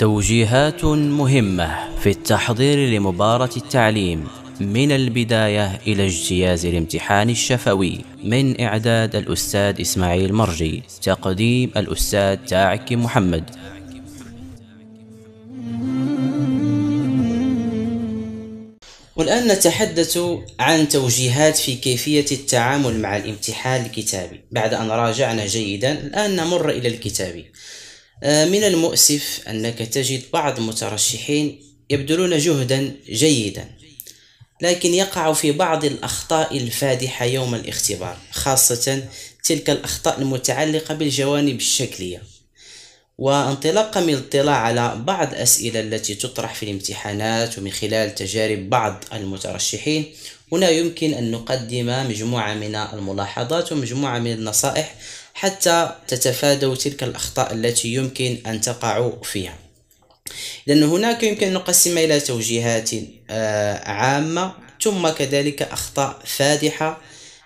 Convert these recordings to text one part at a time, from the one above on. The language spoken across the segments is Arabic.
توجيهات مهمة في التحضير لمباراة التعليم من البداية إلى اجتياز الامتحان الشفوي من إعداد الأستاذ إسماعيل مرجي تقديم الأستاذ تاعك محمد والآن نتحدث عن توجيهات في كيفية التعامل مع الامتحان الكتابي بعد أن راجعنا جيدا الآن نمر إلى الكتابي آه، من المؤسف أنك تجد بعض المترشحين يبذلون جهدا جيدا لكن يقع في بعض الأخطاء الفادحة يوم الاختبار خاصة تلك الأخطاء المتعلقة بالجوانب الشكلية وانطلاقا من الاطلاع على بعض الأسئلة التي تطرح في الامتحانات ومن خلال تجارب بعض المترشحين هنا يمكن أن نقدم مجموعة من الملاحظات ومجموعة من النصائح حتى تتفادوا تلك الأخطاء التي يمكن أن تقعوا فيها لأن هناك يمكن أن نقسم إلى توجيهات آه، عامة ثم كذلك أخطاء فادحة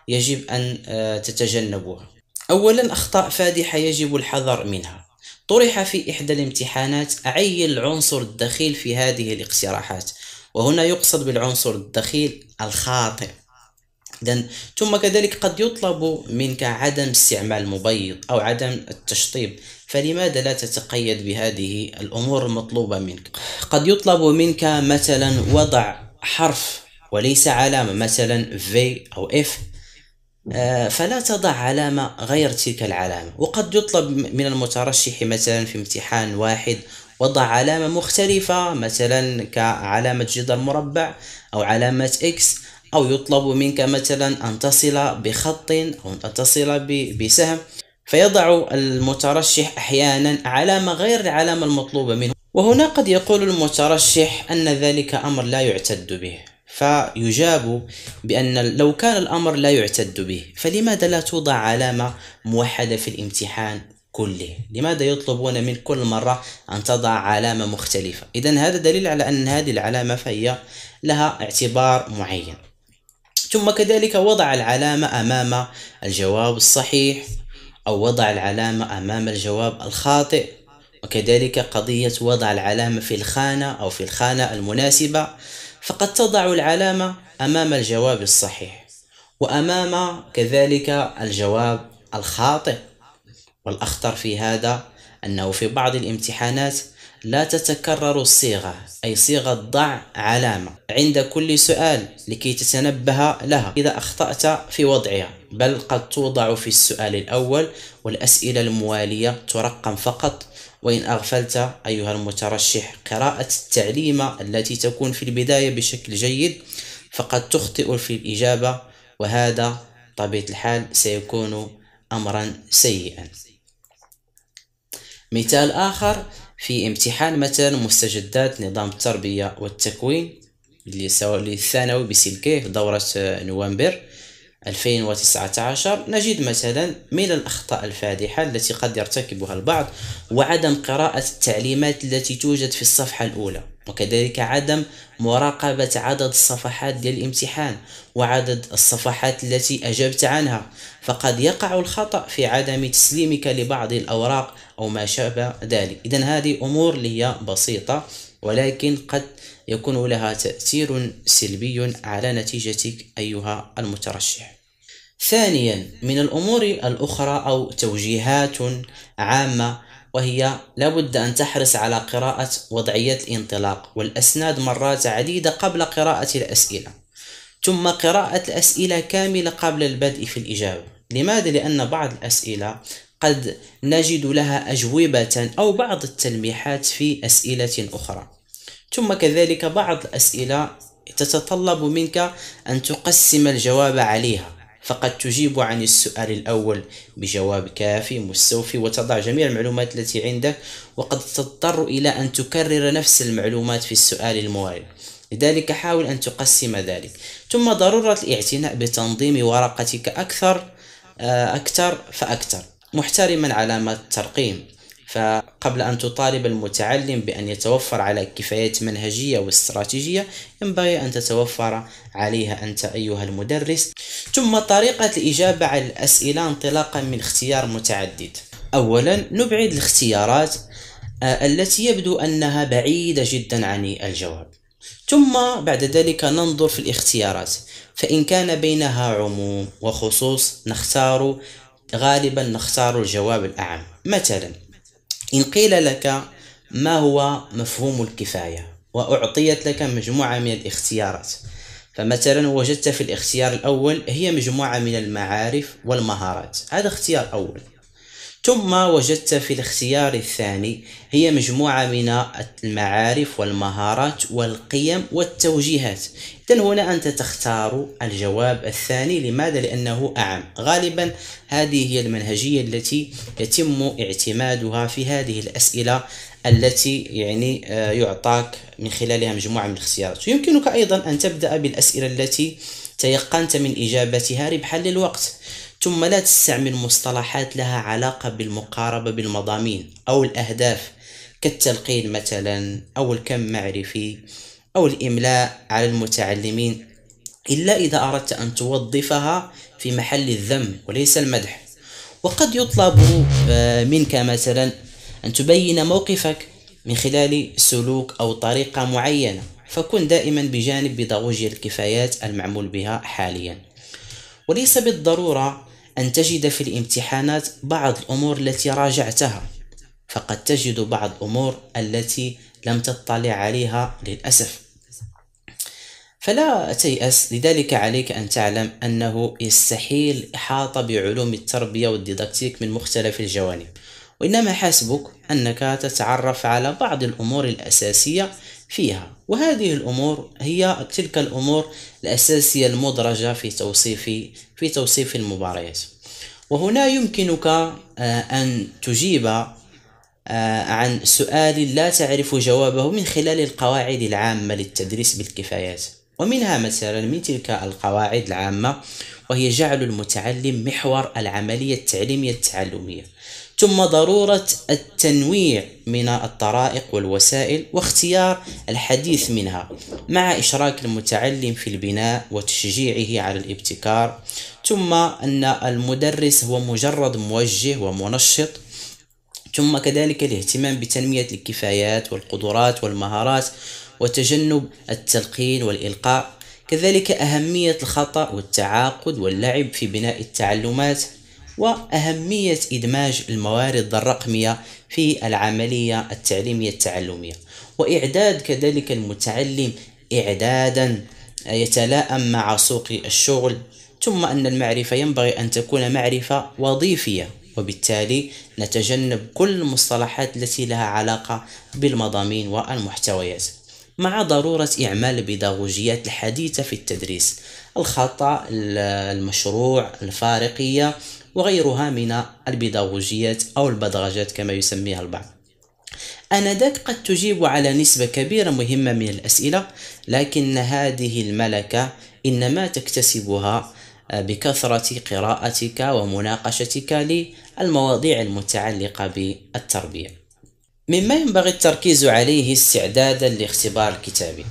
يجب أن آه، تتجنبوها أولا أخطاء فادحة يجب الحذر منها طرح في إحدى الامتحانات عين العنصر الدخيل في هذه الاقتراحات وهنا يقصد بالعنصر الدخيل الخاطئ وحدا ثم كذلك قد يطلب منك عدم استعمال المبيض أو عدم التشطيب فلماذا لا تتقيد بهذه الأمور المطلوبة منك قد يطلب منك مثلا وضع حرف وليس علامة مثلا في أو اف آه، فلا تضع علامة غير تلك العلامة وقد يطلب من المترشح مثلا في امتحان واحد وضع علامة مختلفة مثلا كعلامة جدار مربع أو علامة إكس أو يطلب منك مثلا أن تصل بخط أو أن تصل بسهم فيضع المترشح أحيانا علامة غير العلامة المطلوبة منه وهنا قد يقول المترشح أن ذلك أمر لا يعتد به فيجاب بأن لو كان الأمر لا يعتد به فلماذا لا توضع علامة موحدة في الامتحان كله لماذا يطلبون من كل مرة أن تضع علامة مختلفة إذا هذا دليل على أن هذه العلامة فهي لها اعتبار معين ثم كذلك وضع العلامة أمام الجواب الصحيح أو وضع العلامة أمام الجواب الخاطئ وكذلك قضية وضع العلامة في الخانة أو في الخانة المناسبة فقد تضع العلامة أمام الجواب الصحيح وأمام كذلك الجواب الخاطئ والأخطر في هذا أنه في بعض الامتحانات لا تتكرر الصيغة أي صيغة ضع علامة عند كل سؤال لكي تتنبه لها إذا أخطأت في وضعها بل قد توضع في السؤال الأول والأسئلة الموالية ترقم فقط وإن أغفلت أيها المترشح قراءة التعليمة التي تكون في البداية بشكل جيد فقد تخطئ في الإجابة وهذا طبيعة الحال سيكون أمرا سيئا مثال آخر في امتحان مثلا مستجدات نظام التربية والتكوين اللي سواء للثانوي بسلكيه في دورة نوفمبر 2019 نجد مثلا من الأخطاء الفادحة التي قد يرتكبها البعض وعدم قراءة التعليمات التي توجد في الصفحة الأولى وكذلك عدم مراقبة عدد الصفحات ديال الامتحان وعدد الصفحات التي أجبت عنها فقد يقع الخطأ في عدم تسليمك لبعض الأوراق أو ما شابه ذلك إذا هذه أمور لي بسيطة ولكن قد يكون لها تأثير سلبي على نتيجتك أيها المترشح ثانيا من الأمور الأخرى أو توجيهات عامة وهي لابد أن تحرص على قراءة وضعية الانطلاق والأسناد مرات عديدة قبل قراءة الأسئلة ثم قراءة الأسئلة كاملة قبل البدء في الإجابة لماذا؟ لأن بعض الأسئلة قد نجد لها أجوبة أو بعض التلميحات في أسئلة أخرى ثم كذلك بعض الأسئلة تتطلب منك أن تقسم الجواب عليها فقد تجيب عن السؤال الأول بجواب كافي مستوفي وتضع جميع المعلومات التي عندك وقد تضطر إلى أن تكرر نفس المعلومات في السؤال الموارد لذلك حاول أن تقسم ذلك ثم ضرورة الاعتناء بتنظيم ورقتك أكثر آه، أكثر فأكثر محترما علامات الترقيم فقبل أن تطالب المتعلم بأن يتوفر على كفايات منهجية واستراتيجية ينبغي أن تتوفر عليها أنت أيها المدرس ثم طريقة الإجابة على الأسئلة انطلاقا من اختيار متعدد أولا نبعد الاختيارات آه، التي يبدو أنها بعيدة جدا عن الجواب ثم بعد ذلك ننظر في الاختيارات فإن كان بينها عموم وخصوص نختار غالبا نختار الجواب الأعم مثلا إن قيل لك ما هو مفهوم الكفاية وأعطيت لك مجموعة من الاختيارات فمثلا وجدت في الاختيار الأول هي مجموعة من المعارف والمهارات هذا اختيار أول ثم وجدت في الاختيار الثاني هي مجموعة من المعارف والمهارات والقيم والتوجيهات إذا هنا أنت تختار الجواب الثاني لماذا؟ لأنه أعم غالبا هذه هي المنهجية التي يتم اعتمادها في هذه الأسئلة التي يعني آه، يعطاك من خلالها مجموعة من الاختيارات يمكنك أيضا أن تبدأ بالأسئلة التي تيقنت من إجابتها ربحا للوقت ثم لا تستعمل مصطلحات لها علاقة بالمقاربة بالمضامين أو الأهداف كالتلقين مثلا أو الكم معرفي أو الإملاء على المتعلمين إلا إذا أردت أن توظفها في محل الذم وليس المدح وقد يطلب آه، منك مثلا أن تبين موقفك من خلال سلوك أو طريقة معينة فكن دائما بجانب بضوج الكفايات المعمول بها حاليا وليس بالضرورة أن تجد في الامتحانات بعض الأمور التي راجعتها فقد تجد بعض الأمور التي لم تطلع عليها للأسف فلا تيأس لذلك عليك أن تعلم أنه يستحيل الإحاطة بعلوم التربية والديداكتيك من مختلف الجوانب وإنما حاسبك أنك تتعرف على بعض الأمور الأساسية فيها وهذه الأمور هي تلك الأمور الأساسية المدرجة في توصيف في توصيف المباريات وهنا يمكنك آه، أن تجيب آه، عن سؤال لا تعرف جوابه من خلال القواعد العامة للتدريس بالكفايات ومنها مثلا من تلك القواعد العامة وهي جعل المتعلم محور العملية التعليمية التعلمية ثم ضرورة التنويع من الطرائق والوسائل واختيار الحديث منها مع إشراك المتعلم في البناء وتشجيعه على الابتكار ثم أن المدرس هو مجرد موجه ومنشط ثم كذلك الاهتمام بتنمية الكفايات والقدرات والمهارات وتجنب التلقين والإلقاء كذلك أهمية الخطأ والتعاقد واللعب في بناء التعلمات وأهمية إدماج الموارد الرقمية في العملية التعليمية التعلمية وإعداد كذلك المتعلم إعدادا يتلائم مع سوق الشغل ثم أن المعرفة ينبغي أن تكون معرفة وظيفية وبالتالي نتجنب كل المصطلحات التي لها علاقة بالمضامين والمحتويات مع ضرورة إعمال البيداغوجيات الحديثة في التدريس الخطأ المشروع الفارقية وغيرها من البيداغوجيات أو البدرجات كما يسميها البعض آنذاك قد تجيب على نسبة كبيرة مهمة من الأسئلة لكن هذه الملكة إنما تكتسبها آه، بكثرة قراءتك ومناقشتك للمواضيع المتعلقة بالتربية مما ينبغي التركيز عليه استعدادا لاختبار الكتابي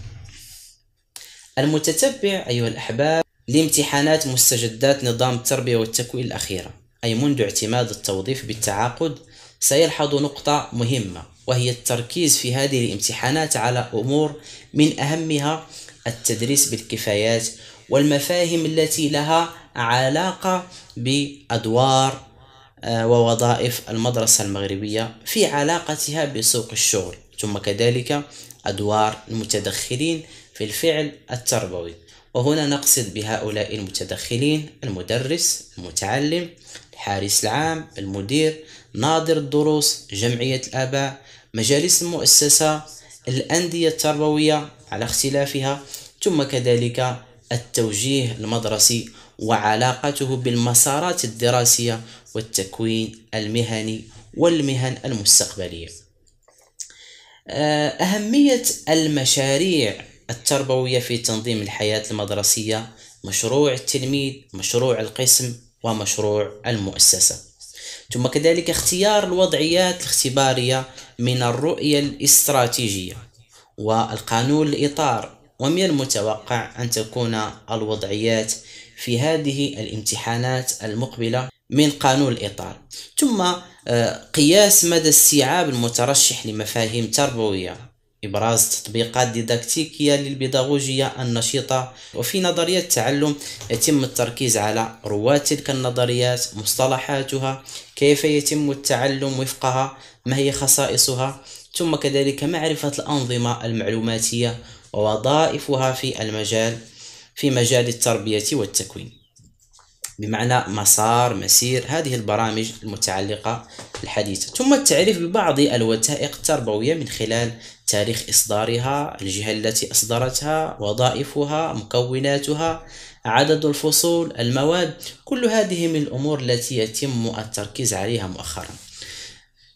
المتتبع أيها الأحباب لامتحانات مستجدات نظام التربية والتكوين الأخيرة أي منذ اعتماد التوظيف بالتعاقد سيلحظ نقطة مهمة وهي التركيز في هذه الامتحانات على أمور من أهمها التدريس بالكفايات والمفاهيم التي لها علاقة بأدوار آه، ووظائف المدرسة المغربية في علاقتها بسوق الشغل ثم كذلك أدوار المتدخلين في الفعل التربوي وهنا نقصد بهؤلاء المتدخلين المدرس المتعلم الحارس العام المدير ناظر الدروس جمعية الآباء مجالس المؤسسة الأندية التربوية على اختلافها ثم كذلك التوجيه المدرسي وعلاقته بالمسارات الدراسية والتكوين المهني والمهن المستقبلية آه، أهمية المشاريع التربوية في تنظيم الحياة المدرسية مشروع التلميذ مشروع القسم ومشروع المؤسسة ثم كذلك اختيار الوضعيات الاختبارية من الرؤية الاستراتيجية والقانون الإطار ومن المتوقع أن تكون الوضعيات في هذه الامتحانات المقبلة من قانون الإطار ثم آه، قياس مدى استيعاب المترشح لمفاهيم تربوية إبراز تطبيقات ديداكتيكية للبيداغوجية النشيطة وفي نظرية التعلم يتم التركيز على رواد تلك النظريات مصطلحاتها كيف يتم التعلم وفقها ما هي خصائصها ثم كذلك معرفة الأنظمة المعلوماتية ووظائفها في المجال في مجال التربية والتكوين بمعنى مسار مسير هذه البرامج المتعلقة الحديثة ثم التعريف ببعض الوثائق التربوية من خلال تاريخ إصدارها الجهة التي أصدرتها وظائفها مكوناتها عدد الفصول المواد كل هذه من الأمور التي يتم التركيز عليها مؤخرا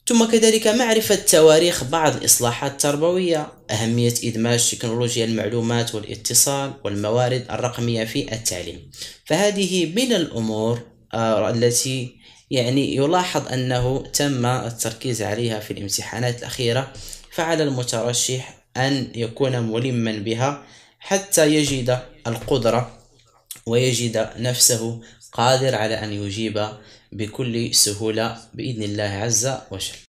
ثم كذلك معرفة تواريخ بعض الإصلاحات التربوية أهمية إدماج تكنولوجيا المعلومات والاتصال والموارد الرقمية في التعليم فهذه من الأمور آه، التي يعني يلاحظ أنه تم التركيز عليها في الامتحانات الأخيرة فعلى المترشح أن يكون ملما بها حتى يجد القدرة ويجد نفسه قادر على أن يجيب بكل سهولة بإذن الله عز وجل